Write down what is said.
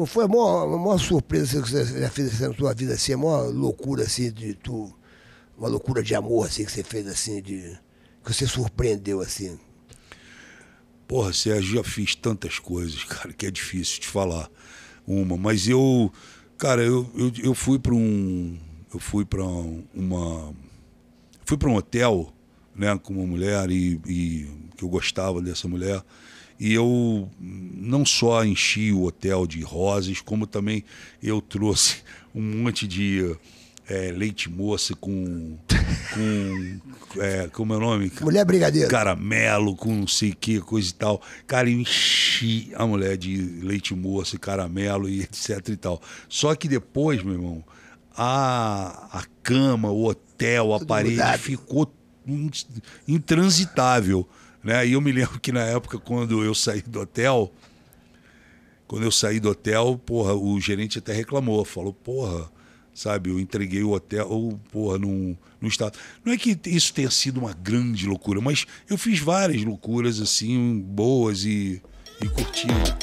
Qual foi a maior, a maior surpresa que você já fez assim na sua vida, assim, a maior loucura, assim, de tu. Uma loucura de amor, assim, que você fez, assim, de. Que você surpreendeu, assim. Porra, Sérgio, já fiz tantas coisas, cara, que é difícil te falar uma. Mas eu. Cara, eu, eu, eu fui para um. Eu fui para uma. Fui para um hotel, né, com uma mulher e, e que eu gostava dessa mulher. E eu não só enchi o hotel de rosas, como também eu trouxe um monte de é, leite moça com. com. É, como é o nome? Mulher brigadeira. Caramelo, com não sei o que, coisa e tal. Cara, eu enchi a mulher de leite moça, caramelo e etc e tal. Só que depois, meu irmão, a, a cama, o hotel, a parede ficou intransitável. Né? E eu me lembro que na época, quando eu saí do hotel, quando eu saí do hotel, porra, o gerente até reclamou, falou, porra, sabe, eu entreguei o hotel, ou, porra, no num estado. Não é que isso tenha sido uma grande loucura, mas eu fiz várias loucuras, assim, boas e, e curtidas.